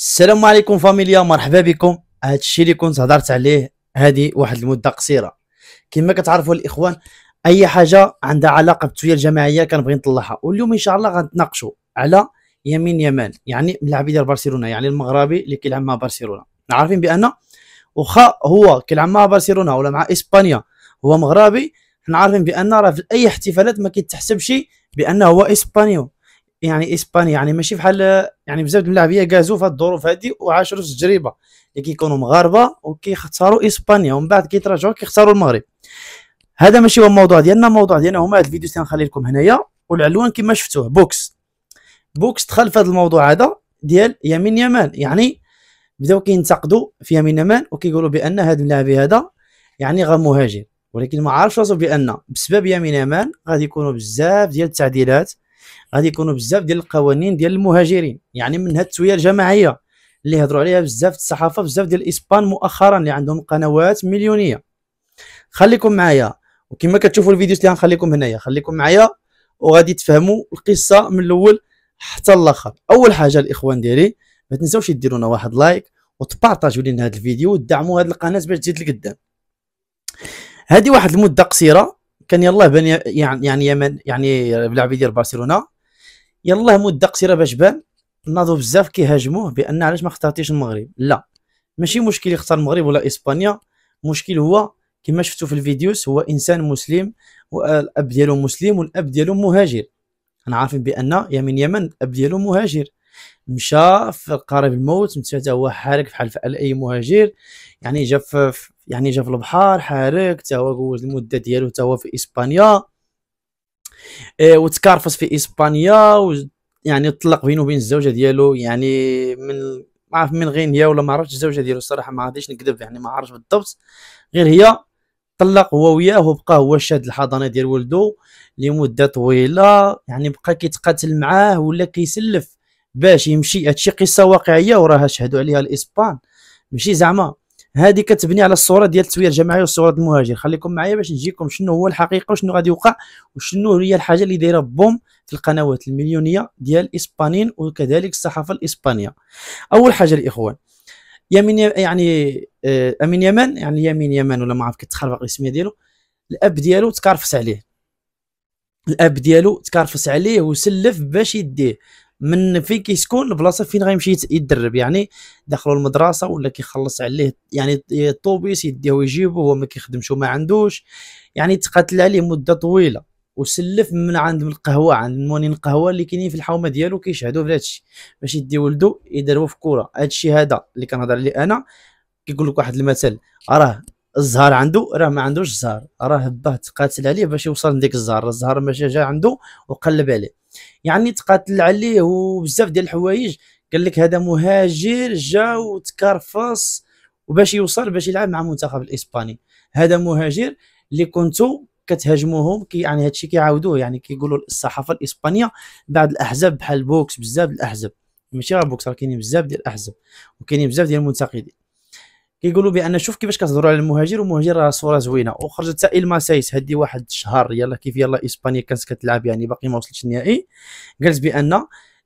السلام عليكم فاميليا مرحبا بكم هذا الشيء اللي كنت هضرت عليه هذه واحد المده قصيره كما كتعرفوا الاخوان اي حاجه عندها علاقه بالتويه الجماعيه كنبغي نطلعها واليوم ان شاء الله غنتناقشوا على يمين يمال يعني ملاعبي ديال برشلونه يعني المغربي اللي كيلعب مع برشلونه عارفين بان واخا هو كيلعب مع برشلونه ولا مع اسبانيا هو مغربي حنا عارفين بان راه في اي احتفالات ما كيتحسبش بانه هو اسبانيو يعني اسبانيا يعني ماشي بحال يعني بزاف الملاعبيه كازو في الظروف هذه وعاشروا في التجربه اللي كيكونوا مغاربه وكيختاروا اسبانيا ومن بعد كيتراجعوا كيختاروا المغرب هذا ماشي هو الموضوع ديالنا الموضوع ديالنا هما هاد الفيديو تنخلي لكم هنايا والعنوان كما شفتوه بوكس بوكس دخل في هذا الموضوع هذا ديال يمين يمان يعني بداو كينتقدوا في يمين يمان وكيقولوا بان هذا اللاعب هذا يعني غير مهاجر ولكن ما عارفش راسو بان بسبب يمين يمان غادي يكونوا بزاف ديال التعديلات غادي يكونوا بزاف ديال القوانين ديال المهاجرين يعني منها التسويه الجماعيه اللي هضروا عليها بزاف الصحافه بزاف ديال الاسبان مؤخرا اللي عندهم قنوات مليونيه خليكم معايا وكما كتشوفوا الفيديوز اللي غنخليكم هنايا خليكم معايا وغادي تفهموا القصه من الاول حتى الاخر اول حاجه الاخوان ديالي ما تنساوش ديروا لنا واحد لايك وتبارطاجوا لنا هذا الفيديو ودعموا هذه القناه باش تزيد لقدام هذه واحد المده قصيره كان يلاه بان يعني يعني يمن يعني لاعبي يدير برشلونه يلاه مده قصيره باش بان ناضوا بزاف كيهاجموه بان علاش ما اختارتيش المغرب لا ماشي مشكل يختار المغرب ولا اسبانيا مشكل هو كما شفتوا في الفيديوز هو انسان مسلم والاب ديالو مسلم والاب ديالو مهاجر انا عارفين بان يمن يمن الاب ديالو مهاجر مشى في قريب الموت مشى هو حارق بحال اي مهاجر يعني جا في يعني جا في البحر حارك تا هو جوز المده ديالو تا هو في اسبانيا إيه، وتكارفس في اسبانيا و يعني طلق بينه وبين الزوجه ديالو يعني من ما عرف من غير هي ولا ما عرفتش الزوجه ديالو الصراحه ما غاديش نكذب يعني ما عرفتش بالضبط غير هي طلق هو وياه وبقى هو شاد الحضانه ديال ولدو لمده طويله يعني بقى كيتقاتل معاه ولا كيسلف باش يمشي هادشي قصه واقعيه وراها شهدوا عليها الاسبان ماشي زعما هذه كتبني على الصوره ديال التسويه الجماعيه والصوره ديال المهاجر خليكم معايا باش نجيكم شنو هو الحقيقه وشنو غادي يوقع وشنو هي الحاجه اللي دايره بوم في القنوات المليونيه ديال الاسبانيين وكذلك الصحافه الاسبانيه اول حاجه الاخوان يمين يعني آه، امين يمان يعني يمين يمان ولا ما عرف كتخربق الاسميه ديالو الاب ديالو تكرفس عليه الاب ديالو تكرفس عليه وسلف باش يديه من فين كيسكن البلاصه فين غيمشي يتدرب يعني دخلوا المدرسه ولا كيخلص عليه يعني الطوبيس يديه ويجيبه هو ما كيخدمش وما عندوش يعني تقاتل عليه مده طويله وسلف من عند من القهوه عند مونين القهوه اللي كاينين في الحومه ديالو كيشهدوا في هادشي باش يدي ولدو يديروا في كره هادشي هذا اللي كنهضر عليه انا كيقول لك واحد المثل راه الزهر عنده راه ما عندوش الزهر راه باه تقاتل عليه باش يوصل لديك الزهر الزهر ماشي جا عنده وقلب عليه يعني تقاتل عليه وبزاف ديال الحوايج قال لك هذا مهاجر جا وتكرفص وباش يوصل باش يلعب مع المنتخب الاسباني هذا مهاجر اللي كنتو كتهاجموهم كي يعني هادشي كيعاودوه يعني كيقولوا الصحافه الاسبانيه بعد الاحزاب بحال بوكس بزاف الاحزاب ماشي غير بوكس راه كاينين بزاف ديال الاحزاب وكاينين بزاف ديال المنتقدين كيقولوا بان شوف كيفاش كتهضروا على المهاجر ومهاجر راه صوره زوينه وخرجت سائل ماسايس هدي واحد الشهر يلا كيف يلا اسبانيا كانت كتلعب يعني باقي ما وصلتش النهائي قالت بان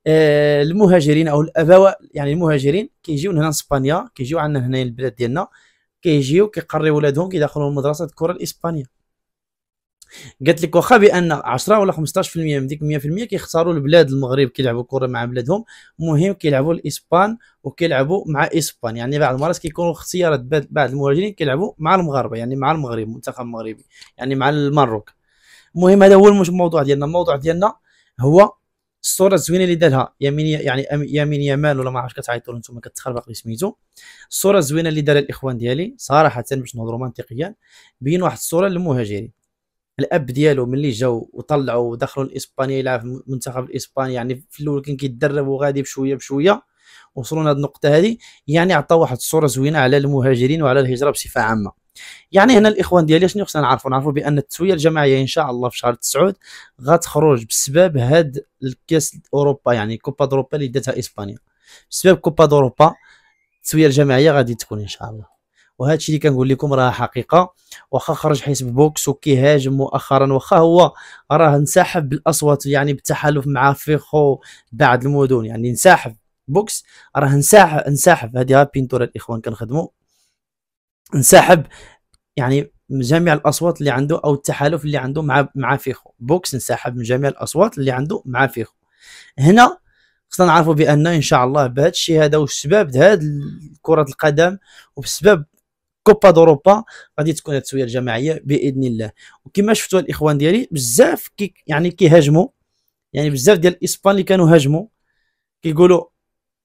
آه، المهاجرين او الابواء يعني المهاجرين كيجيو هنا لاسبانيا كيجيو عندنا هنا البلاد ديالنا كيجيو كيقريو ولادهم كيدخلوا المدرسه الكره الاسبانيه قالت لك واخا بان 10 ولا 15% من ديك 100% كيختاروا البلاد المغرب كيلعبوا كره مع بلادهم المهم كيلعبوا الاسبان وكيلعبوا مع اسبان يعني بعض المرات كيكونوا اختيارات بعض المهاجرين كيلعبوا مع المغاربه يعني مع المغرب المنتخب المغربي يعني مع المروك المهم هذا هو الموضوع ديالنا الموضوع ديالنا هو الصوره الزوينه اللي دارها يمين يعني يمين يمال ولا ما عرفتش كتعيطوا انتم كتخربق لي سميتو الصوره الزوينه اللي دارها الاخوان ديالي صراحه باش نهضروا منطقيا بين واحد الصوره للمهاجرين الاب ديالو ملي جاو وطلعوا ودخلوا لاسبانيا يلعب في منتخب الاسباني يعني في الاول كان كيدرب وغادي بشويه بشويه وصلوا لهاد النقطه هذه يعني عطى واحد الصوره زوينه على المهاجرين وعلى الهجره بصفه عامه يعني هنا الاخوان ديالي شنو خصنا نعرفوا نعرفوا بان التسويه الجماعيه ان شاء الله في شهر 9 غتخرج بسبب هاد الكاس اوروبا يعني كوبا دوروبا اللي داتها اسبانيا بسبب كوبا دوروبا التسويه الجماعيه غادي تكون ان شاء الله وهذا الشيء اللي كنقول لكم راه حقيقه واخا خرج حزب بوكس وكيهاجم مؤخرا واخا هو راه انسحب بالاصوات يعني بالتحالف مع فيخو بعد المدن يعني انسحب بوكس راه انسحب انسحب هذه بينتور الاخوان كنخدموا انسحب يعني من جميع الاصوات اللي عنده او التحالف اللي عنده مع مع فيخو بوكس انسحب من جميع الاصوات اللي عنده مع فيخو هنا خصنا نعرفوا بان ان شاء الله بهذا الشيء هذا والسبب هذه كره القدم وبسبب كوبا دوروبا غادي تكون التسويه الجماعيه باذن الله وكما شفتوا الاخوان ديالي بزاف كي يعني كيهاجموا يعني بزاف ديال الاسبان اللي كانوا هاجموا كيقولوا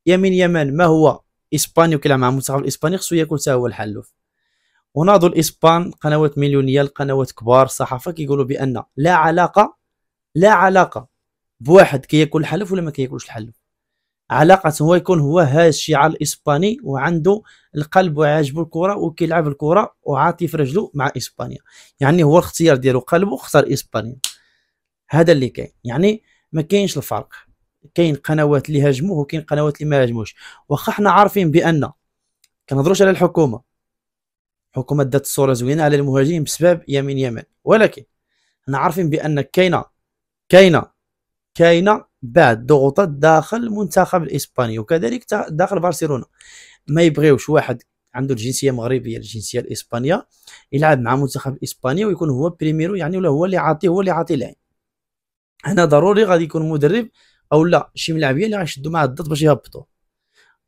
يمين يمان ما هو اسباني وكيلعب مع المنتخب الاسباني خصو ياكل تاهو هو الحلوف وناضوا الاسبان قنوات مليونيه القنوات كبار الصحافه كيقولوا بان لا علاقه لا علاقه بواحد كياكل كي الحلف ولا ما كياكلش الحلف علاقة هو يكون هو هاز الشعار الإسباني وعنده القلب وعاجبو الكرة وكيلعب الكرة وعاطي في رجله مع إسبانيا يعني هو الاختيار ديالو قلبه اختار إسبانيا هذا اللي كاين يعني ما كاينش الفرق كاين قنوات اللي هاجموه وكاين قنوات اللي ما هاجموش واخا حنا عارفين بان كنهضروش على الحكومه الحكومه دات الصوره زوينه على المهاجرين بسبب يمين يمن ولكن حنا عارفين بان كاينه كاينه كاينه بعد ضغوطات داخل المنتخب الاسباني وكذلك داخل برشلونه ما يبغيوش واحد عنده الجنسيه المغربيه الجنسيه الاسبانيه يلعب مع منتخب اسبانيا ويكون هو بريميرو يعني ولا هو اللي عاطيه هو اللي عاطي العين هنا ضروري غادي يكون مدرب او لا شي ملاعبيه اللي غيشدوا مع الضغط باش يهبطوا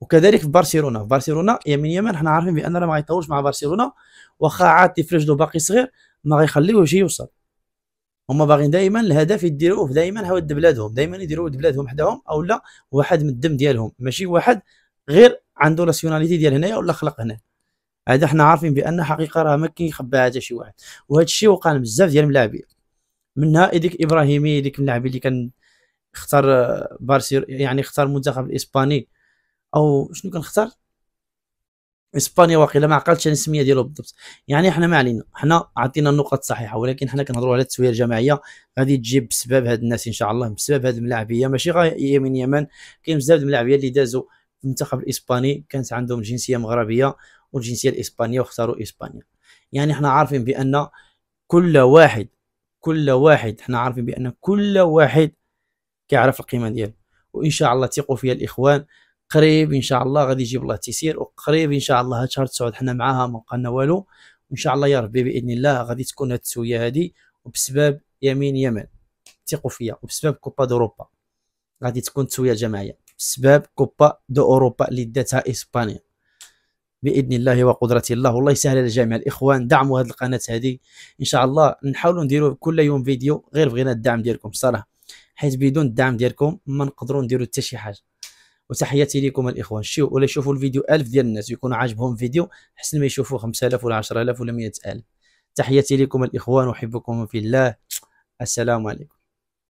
وكذلك في برشلونه برشلونه يمين يمين حنا عارفين بان راه ما غيطولش مع برشلونه واخا عاد فريجلو باقي صغير ما غيخليوهش يوصل هما باغيين دائما الهدف يديروه دائما حول بلادهم دائما يديروا ود بلادهم حداهم او لا واحد من الدم ديالهم ماشي واحد غير عنده ناسيوناليتي ديال هنايا ولا خلق هنا هذا حنا عارفين بان حقيقه راه ما كيخباها حتى شي واحد وهذا الشيء وقع بزاف ديال الملاعبين منها ايديك ابراهيمي ديك اللاعب اللي كان اختار آه، بارسير يعني اختار المنتخب الاسباني او شنو كنختار اسبانيا واقيلا ما عقلتش انا السميه ديالو بالضبط يعني حنا ما علينا حنا عطينا النقط الصحيحه ولكن حنا كنهضروا على التسويه الجماعيه غادي تجيب بسبب هاد الناس ان شاء الله بسبب هاد الملاعبيه ماشي غير من يمن كاين بزاف د الملاعبيه اللي دازوا المنتخب الاسباني كانت عندهم الجنسيه مغربيه والجنسيه الاسبانيه واختاروا اسبانيا يعني حنا عارفين بان كل واحد كل واحد حنا عارفين بان كل واحد كيعرف القيمه ديالو وان شاء الله تيقوا فيها الاخوان قريب ان شاء الله غادي يجيب الله التيسير وقريب ان شاء الله هاد شهر تسعود حنا معاها ما بقالنا والو وان شاء الله يا ربي باذن الله غادي تكون هاد التسويه هادي وبسبب يمين يمن ثقوا فيا وبسبب كوبا دوروبا غادي تكون تسويه جماعيه بسبب كوبا دو اوروبا اللي داتها اسبانيا باذن الله وقدره الله والله يسهل على جميع الاخوان دعموا هذه القناه هذه ان شاء الله نحاولوا نديروا كل يوم فيديو غير بغينا الدعم ديالكم صراحه حيت بدون الدعم ديالكم ما نقدروا نديروا حتى شي حاجه وتحياتي لكم الاخوان شيو ولا يشوفوا الفيديو ألف ديال الناس ويكون عاجبهم فيديو احسن ما يشوفوا 5000 ولا 10000 ولا 100000 تحياتي لكم الاخوان احبكم في الله السلام عليكم